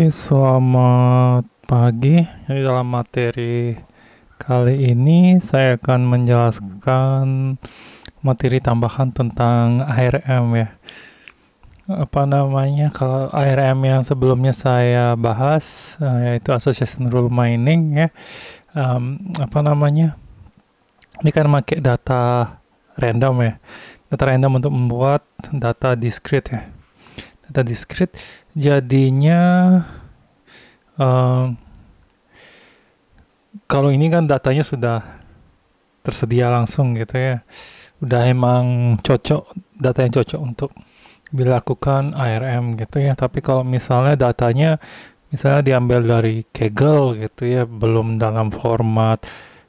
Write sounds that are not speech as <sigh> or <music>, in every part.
Oke, selamat pagi. Jadi dalam materi kali ini saya akan menjelaskan materi tambahan tentang ARM ya. Apa namanya? Kalau ARM yang sebelumnya saya bahas eh, yaitu association rule mining ya. Um, apa namanya? Ini kan pakai data random ya. Data random untuk membuat data discrete ya. Data discrete jadinya uh, kalau ini kan datanya sudah tersedia langsung gitu ya udah emang cocok data yang cocok untuk dilakukan ARM gitu ya tapi kalau misalnya datanya misalnya diambil dari kegel gitu ya belum dalam format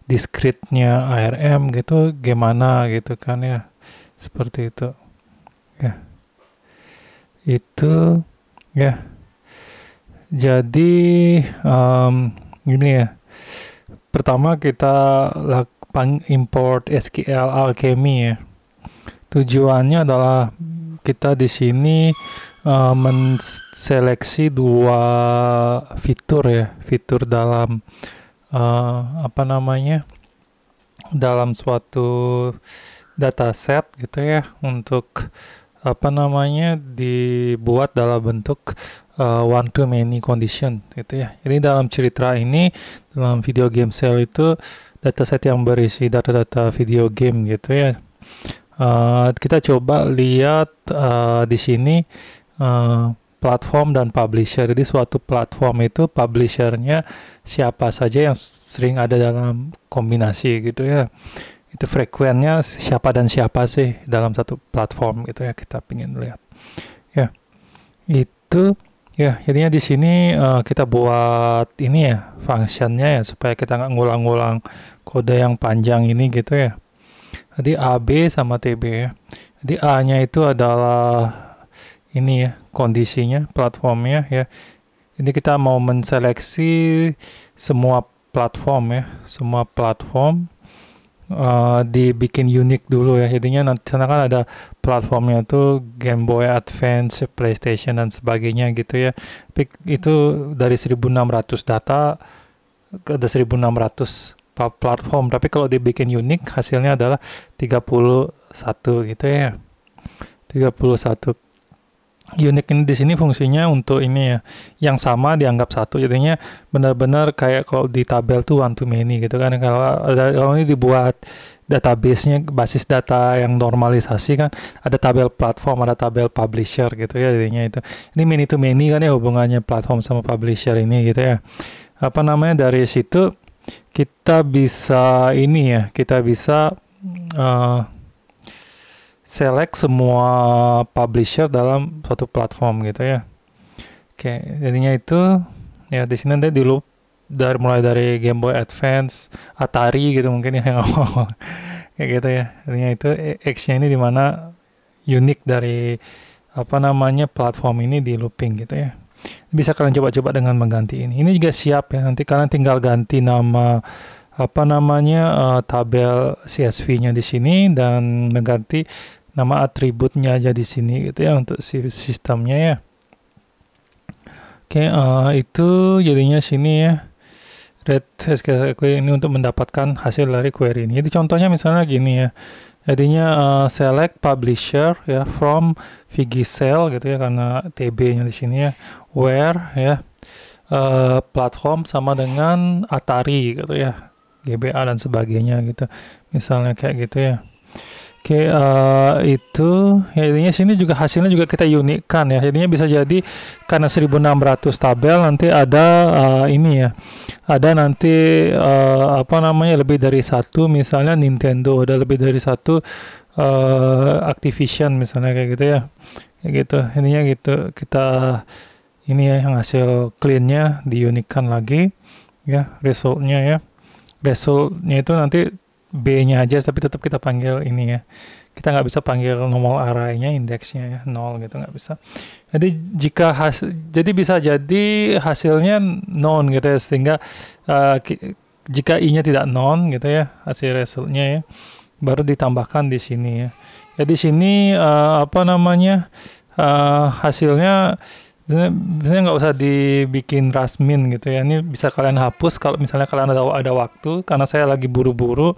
diskritnya nya ARM gitu gimana gitu kan ya seperti itu ya itu Ya. Jadi um, gini ya. Pertama kita lakukan import SQL Alchemy ya. Tujuannya adalah kita di sini uh, menseleksi dua fitur ya, fitur dalam uh, apa namanya? dalam suatu dataset gitu ya untuk apa namanya dibuat dalam bentuk uh, one to many condition gitu ya. Ini dalam cerita ini dalam video game cell itu dataset yang berisi data-data video game gitu ya. Uh, kita coba lihat uh, di sini uh, platform dan publisher. Jadi suatu platform itu publishernya siapa saja yang sering ada dalam kombinasi gitu ya itu frekuennya siapa dan siapa sih dalam satu platform gitu ya kita ingin lihat ya itu ya jadinya di sini uh, kita buat ini ya functionnya ya supaya kita nggak ngulang-ngulang kode yang panjang ini gitu ya jadi AB sama TB ya jadi A nya itu adalah ini ya kondisinya platformnya ya ini kita mau menseleksi semua platform ya semua platform uh, dibikin unik dulu ya jadinya nanti sana kan ada platformnya tuh Game Boy Advance, PlayStation dan sebagainya gitu ya. Itu dari 1600 data ada 1600 platform tapi kalau dibikin unik hasilnya adalah 31 gitu ya 31 unit ini di sini fungsinya untuk ini ya yang sama dianggap satu jadinya benar-benar kayak kalau di tabel tuh one to many gitu kan kalau ada kalau ini dibuat database-nya basis data yang normalisasi kan ada tabel platform ada tabel publisher gitu ya jadinya itu ini many to many kan ya hubungannya platform sama publisher ini gitu ya apa namanya dari situ kita bisa ini ya kita bisa uh, select semua publisher dalam suatu platform gitu ya. Oke, jadinya itu ya di sini nanti di loop dari mulai dari Game Boy Advance, Atari gitu mungkin ya <laughs> yang awal kayak gitu ya. Jadinya itu X-nya ini dimana unik dari apa namanya platform ini di looping gitu ya. Bisa kalian coba-coba dengan mengganti ini. Ini juga siap ya. Nanti kalian tinggal ganti nama apa namanya uh, tabel CSV-nya di sini dan mengganti nama atributnya aja di sini gitu ya untuk si sistemnya ya. Oke, okay, uh, eh, itu jadinya sini ya. Red SQL query ini untuk mendapatkan hasil dari query ini. Jadi contohnya misalnya gini ya. Jadinya uh, select publisher ya from Cell gitu ya karena TB-nya di sini ya. Where ya uh, platform sama dengan Atari gitu ya. GBA dan sebagainya gitu. Misalnya kayak gitu ya. Oke, okay, uh, eh, itu ya intinya sini juga hasilnya juga kita unikkan ya. Jadinya bisa jadi karena 1600 tabel nanti ada uh, ini ya. Ada nanti uh, apa namanya lebih dari satu misalnya Nintendo ada lebih dari satu uh, Activision misalnya kayak gitu ya. Kayak gitu. Ininya gitu kita ini ya yang hasil cleannya diunikan lagi ya resultnya ya. Resultnya itu nanti B-nya aja tapi tetap kita panggil ini ya. Kita nggak bisa panggil nomor nya indeksnya ya, nol gitu nggak bisa. Jadi jika hasil, jadi bisa jadi hasilnya non gitu ya sehingga uh, jika i-nya tidak non gitu ya hasil resultnya ya baru ditambahkan di sini ya. Jadi ya sini uh, apa namanya uh, hasilnya Biasanya nggak usah dibikin rasmin gitu ya. Ini bisa kalian hapus kalau misalnya kalian ada ada waktu. Karena saya lagi buru-buru,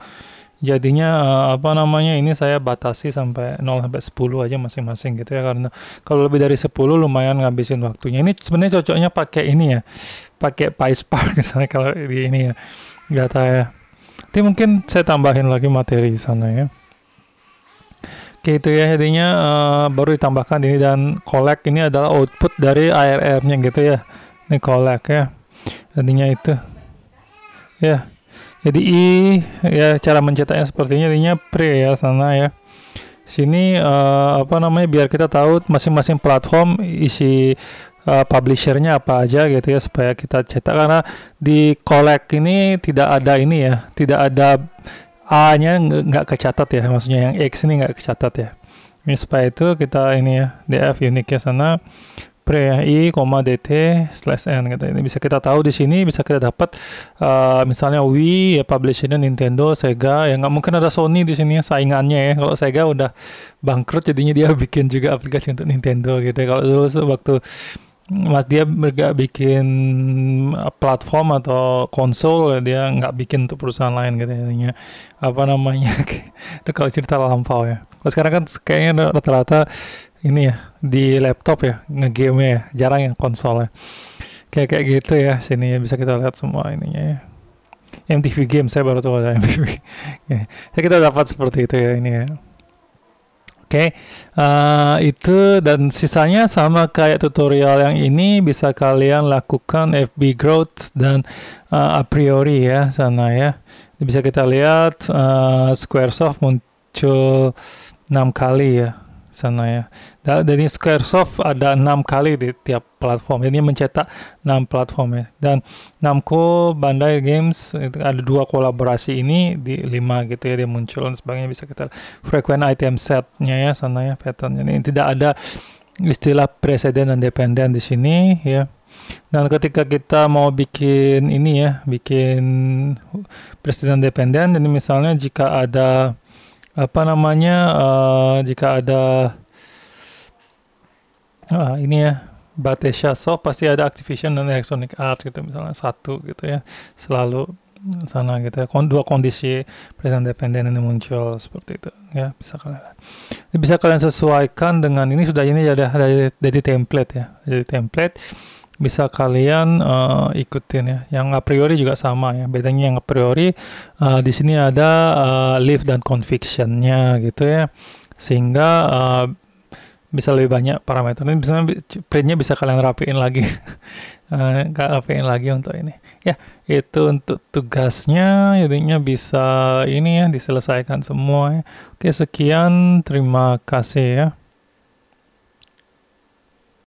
jadinya eh, apa namanya ini saya batasi sampai 0 sampai 10 aja masing-masing gitu ya karena kalau lebih dari 10 lumayan ngabisin waktunya ini sebenarnya cocoknya pakai ini ya pakai PySpark <laughs> misalnya kalau ini ya tahu ya nanti mungkin saya tambahin lagi materi di sana ya Oke itu ya headingnya uh, eh, baru ditambahkan ini dan collect ini adalah output dari ARM-nya gitu ya. Ini collect ya. Headingnya itu. Ya. Jadi i ya cara mencetaknya sepertinya ini pre ya sana ya. Sini uh, apa namanya biar kita tahu masing-masing platform isi uh, publishernya apa aja gitu ya supaya kita cetak karena di collect ini tidak ada ini ya, tidak ada A-nya nggak kecatat ya, maksudnya yang X ini nggak kecatat ya. supaya itu kita ini ya, DF unique ya sana, pre i, dt slash n gitu. Ini bisa kita tahu di sini bisa kita dapat uh, misalnya Wii ya publishernya Nintendo, Sega ya nggak mungkin ada Sony di sini ya, saingannya ya. Kalau Sega udah bangkrut jadinya dia <laughs> bikin juga aplikasi untuk Nintendo gitu. Kalau dulu waktu Mas dia nggak bikin eh, platform atau konsol dia nggak bikin untuk perusahaan lain gitu ya apa namanya <laughs> itu kalau cerita lampau ya kalau sekarang kan kayaknya rata-rata ini ya di laptop ya ngegame ya jarang yang konsol ya kayak kayak gitu ya sini ya, bisa kita lihat semua ininya ya MTV game saya baru tahu ada MTV <laughs> ya. kita dapat seperti itu ya ini ya Oke, okay. uh, eh, itu dan sisanya sama kayak tutorial yang ini bisa kalian lakukan FB growth dan uh, a priori ya sana ya. Bisa kita lihat uh, SquareSoft muncul 6 kali ya sana ya. Dan Squaresoft ada enam kali di tiap platform. Ini mencetak enam platform ya. Dan Namco, Bandai Games itu ada dua kolaborasi ini di lima gitu ya dia muncul dan sebagainya bisa kita frequent item setnya ya sana ya pattern. ini tidak ada istilah presiden dan dependen di sini ya. Dan ketika kita mau bikin ini ya, bikin presiden dependen, jadi misalnya jika ada apa namanya uh, jika ada uh, ini ya Batesha so pasti ada Activision dan Electronic art gitu misalnya satu gitu ya selalu sana gitu ya dua kondisi present dependent ini muncul seperti itu ya bisa kalian bisa kalian sesuaikan dengan ini sudah ini ada dari template ya jadi template bisa kalian uh, ikutin ya. Yang a priori juga sama ya. Bedanya yang a priori uh, di sini ada uh, eh, live dan convictionnya gitu ya. Sehingga uh, bisa lebih banyak parameter. Ini misalnya printnya bisa kalian rapiin lagi. uh, <laughs> rapiin lagi untuk ini. Ya, itu untuk tugasnya. Jadinya bisa ini ya diselesaikan semua ya. Oke, sekian. Terima kasih ya.